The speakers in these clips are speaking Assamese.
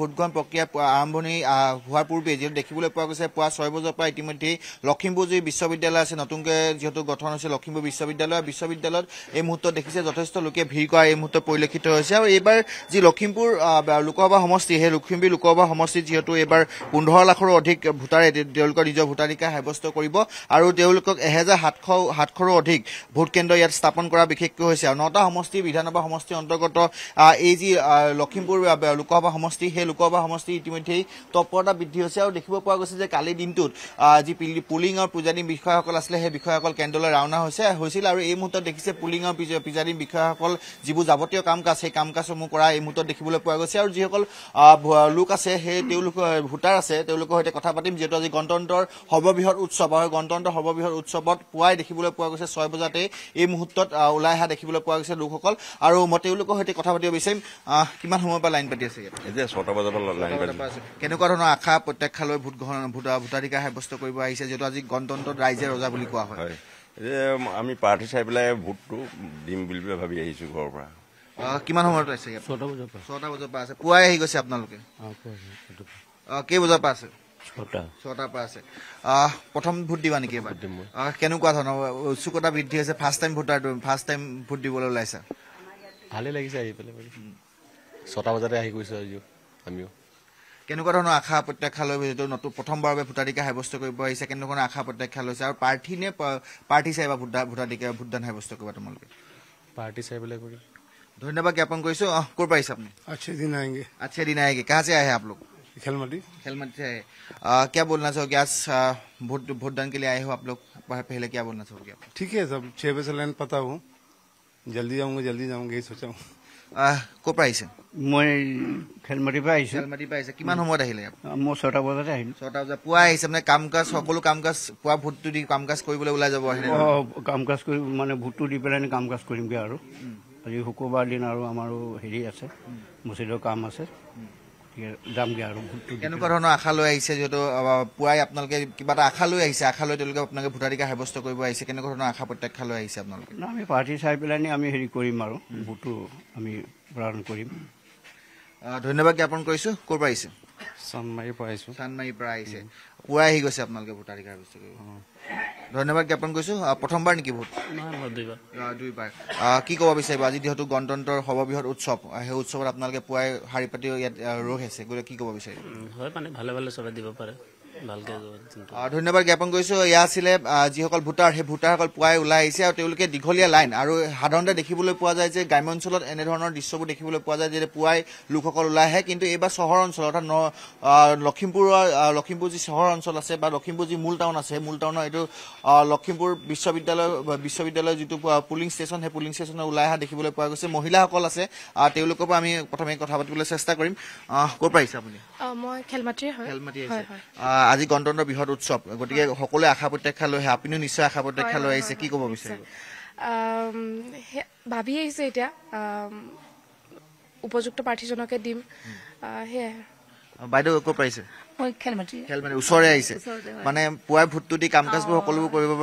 ভোটগ্ৰহণ প্ৰক্ৰিয়া আৰম্ভণি হোৱাৰ পূৰ্বে যিহেতু দেখিবলৈ পোৱা গৈছে পুৱা ছয় বজাৰ পৰা ইতিমধ্যেই লখিমপুৰ যি বিশ্ববিদ্যালয় আছে নতুনকৈ যিহেতু গঠন হৈছে লখিমপুৰ বিশ্ববিদ্যালয় বিশ্ববিদ্যালয়ত এই মুহূৰ্তত দেখিছে যথেষ্ট লোকে ভিৰ কৰা এই মুহূৰ্তত পৰিলক্ষিত হৈছে আৰু এইবাৰ যি লখিমপুৰ লোকসভা সমষ্টি সেই লখিমপুৰ লোকসভা সমষ্টিত যিহেতু এইবাৰ পোন্ধৰ লাখৰো অধিক ভোটাৰে তেওঁলোকৰ নিজৰ ভোটাধিকাৰ সাব্যস্ত কৰিব আৰু তেওঁলোকক এহেজাৰ সাতশ সাতশৰো অধিক ভোট ইয়াত স্থাপন কৰা বিশেষকৈ হৈছে আৰু নটা সমষ্টি বিধানসভা সমষ্টিৰ অন্তৰ্গত এই যি লখিমপুৰ লোকসভা সমষ্টি সেই লোকসভা সমষ্টি ইতিমধ্যেই তৎপৰতা বৃদ্ধি হৈছে আৰু দেখিব পোৱা গৈছে যে কালিৰ দিনটোত যি পুলিং আৰু প্ৰিজাইডিং বিষয়াসকল আছিলে সেই বিষয়াসকল কেন্দ্ৰলৈ ৰাওনা হৈছে হৈছিল আৰু এই মুহূৰ্তত দেখিছে পুলিং আৰু প্ৰিজাইডিং বিষয়াসকল যিবোৰ যাৱতীয় কাম কাজ সেই কাম কাজসমূহ কৰা এই মুহূৰ্তত দেখিবলৈ পোৱা গৈছে আৰু যিসকল লোক আছে সেই তেওঁলোকৰ ভোটাৰ আছে তেওঁলোকৰ সৈতে কথা পাতিম যিহেতু আজি গণতন্ত্ৰৰ সৰ্ববৃহৎ উৎসৱ আৰু গণতন্ত্ৰৰ সৰ্ববৃহৎ উৎসৱত পুৱাই দেখিবলৈ পোৱা গৈছে ছয় বজাতেই এই মুহূৰ্তত ওলাই অহা দেখিবলৈ পোৱা গৈছে লোকসকল আৰু মই তেওঁলোকৰ সৈতে কথা পাতিব বিচাৰিম কিমান সময়ৰ পৰা লাইন পাতি আছে কেনেকুৱা ধৰণৰ আশা প্ৰত্যাশা লৈ ভোটাধিকাৰ সাব্যস্ত কৰিব আহিছে যিহেতু আজি গণতন্ত্ৰত ৰাইজে ৰজা বুলি কোৱা হয় আমি প্ৰাৰ্থী চাই পেলাই ভোটটো দিম বুলি ভাবি আহিছো ঘৰৰ পৰা কিমান সময়ত আছে ছটা বজাৰ পৰা আছে পুৱাই আহি গৈছে আপোনালোকে কেইবজাৰ পৰা আছে প্ৰথম ভোট দিবা নেকি কেনেকুৱা ধৰণৰ উৎসুকতা বৃদ্ধি হৈছে first time voter first time vote দিবলৈ ওলাইছা ভালেই লাগিছে আহি পেলাই ছটা বজাতে আহি গৈছো আজিও আমি কেন কারণ আখা প্রত্যেক খাল হইতো নতো প্রথম বারে ফুটাডিকে হাইবস্ত কইব এই সেকেন্ড কোন আখা প্রত্যেক খাল হইছে আর পার্টিনে পার্টি সাইবা বুটা বুটাডিকে বুদ্ধান হাইবস্ত কইবা তোমালোকে পার্টি সাইবলে কই ধন্যবাদ ज्ञापन কইছো কর পাইছো আপনি আচ্ছা দিন आएंगे আচ্ছা দিন आएंगे कहां से आए हैं आप लोग खेलमंडी खेलमंडी है क्या बोलना से हो गैस भूत भूत दान के लिए आए हो आप लोग पहले क्या बोलना से हो ठीक है सब छेवे से लाइन पता हूं जल्दी जाऊंगा जल्दी जाऊंगा ये सोचा हूं ক'ৰ পৰা আহিছে মই খেলমাটিৰ পৰা আহিছোঁ খেলমাটিৰ পৰা আহিছে কিমান সময়ত আহিলে মই ছটা বজাতে আহিলোঁ ছটা বজাত পুৱা আহিছে মানে কাম কাজ সকলো কাম কাজ পুৱা ভোটটো দি কাম কাজ কৰিবলৈ ওলাই যাব আহিলে অঁ কাম কাজ কৰি মানে ভোটটো দি পেলাই কাম কাজ কৰিমগৈ আৰু আজি শুকুৰবাৰ দিন আৰু আমাৰো হেৰি আছে মছজিদৰ কাম আছে যাম কেনেকুৱা ধৰণৰ আশা লৈ আহিছে যিহেতু পুৱাই আপোনালোকে কিবা এটা আশা লৈ আহিছে আশা লৈ তেওঁলোকে আপোনালোকে ভোটাধিকাৰ সাব্যস্ত কৰিব আহিছে কেনেকুৱা ধৰণৰ আশা প্ৰত্যাখ্যা লৈ আহিছে আপোনালোকে আমি প্ৰাৰ্থী চাই পেলাইনি আমি হেৰি কৰিম আৰু ভোটটো আমি প্ৰাৰণ কৰিম ধন্যবাদ জ্ঞাপন কৰিছোঁ ক'ৰ পৰা আহিছে চানমাৰিৰ পৰা আহিছোঁ চানমাৰিৰ পৰা আহিছে পুৱাই আহি গৈছে আপোনালোকে ভোটাৰ কাৰ্ড বস্তু কৰিব ধন্যবাদ জ্ঞাপন কৰিছোঁ প্ৰথমবাৰ নেকি ভোট দুইবাৰ কি ক'ব বিচাৰিব আজি যিহেতু গণতন্ত্ৰৰ সৰ্ববৃহৎ উৎসৱ সেই উৎসৱত আপোনালোকে পুৱাই শাৰী পাতি ইয়াত ৰৈ আছে গতিকে কি ক'ব বিচাৰিব হয় মানে ভালে ভালে চবে দিব পাৰে ধন্যবাদ জ্ঞাপন কৰিছোঁ এয়া আছিলে যিসকল ভোটাৰ সেই ভোটাৰসকল পুৱাই ওলাই আহিছে আৰু তেওঁলোকে দীঘলীয়া লাইন আৰু সাধাৰণতে দেখিবলৈ পোৱা যায় যে গ্ৰাম্য অঞ্চলত এনেধৰণৰ দৃশ্যবোৰ দেখিবলৈ পোৱা যায় যে পুৱাই লোকসকল ওলাই আহে কিন্তু এইবাৰ চহৰ অঞ্চল অৰ্থাৎ লখিমপুৰৰ লখিমপুৰ যি চহৰ অঞ্চল আছে বা লখিমপুৰ যি মূল টাউন আছে সেই মূল টাউনৰ এইটো লখিমপুৰ বিশ্ববিদ্যালয় বিশ্ববিদ্যালয়ৰ যিটো পুলিং ষ্টেচন সেই পুলিং ষ্টেচনত ওলাই অহা দেখিবলৈ পোৱা গৈছে মহিলাসকল আছে তেওঁলোকৰ পৰা আমি প্ৰথমে কথা পাতিবলৈ চেষ্টা কৰিম ক'ৰ পৰা আহিছে আপুনি আজি গণতন্ত্ৰ বৃহৎ উৎসৱ গতিকে সকলোৱে আশা প্ৰত্যাশা লৈ আহে আপুনিও নিশ্চয় আশা প্ৰত্যাশা লৈ আহিছে কি ক'ব বিচাৰিব ভাবি আহিছে এতিয়া উপযুক্ত প্ৰাৰ্থীজনকে দিম বাইদেউ পুৱাই ভোটটো দি কাম কাজবোৰ সকলোবোৰ কৰিবৰ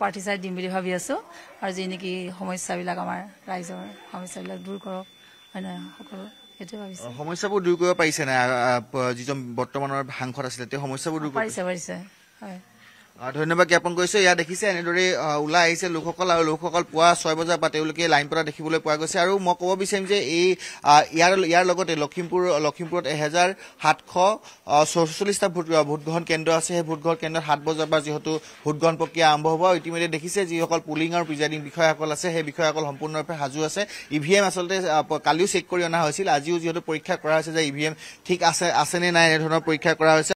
প্ৰাৰ্থী চাই দিম বুলি ভাবি আছো আৰু যি নেকি সমস্যাবিলাক আমাৰ ৰাইজৰ সমস্যাবিলাক দূৰ কৰক হয় নহয় সকলো সমস্যাবোৰ দূৰ কৰিব পাৰিছে নাই যিজন বৰ্তমানৰ সাংসদ আছিলে তেওঁ সমস্যাবোৰ দূৰ কৰিছে পাৰিছে হয় ধন্যবাদ জ্ঞাপন কৰিছোঁ ইয়াত দেখিছে এনেদৰে ওলাই আহিছে লোকসকল আৰু লোকসকল পুৱা ছয় বজাৰ পৰা তেওঁলোকে লাইন পতা দেখিবলৈ পোৱা গৈছে আৰু মই ক'ব বিচাৰিম যে এই ইয়াৰ ইয়াৰ লগতে লখিমপুৰ লখিমপুৰত এহেজাৰ সাতশ চৌচল্লিছটা ভোট ভোটগ্ৰহণ কেন্দ্ৰ আছে সেই ভোটগ্ৰহণ কেন্দ্ৰত সাত বজাৰ পৰা যিহেতু ভোটগ্ৰহণ প্ৰক্ৰিয়া আৰম্ভ হ'ব আৰু ইতিমধ্যে দেখিছে যিসকল পুলিং আৰু প্ৰিজাইডিং বিষয়াসকল আছে সেই বিষয়াসকল সম্পূৰ্ণৰূপে সাজু আছে ই ভি এম আচলতে কালিও চেক কৰি অনা হৈছিল আজিও যিহেতু পৰীক্ষা কৰা হৈছে যে ই ভি এম ঠিক আছে আছেনে নাই এনেধৰণৰ পৰীক্ষা কৰা হৈছে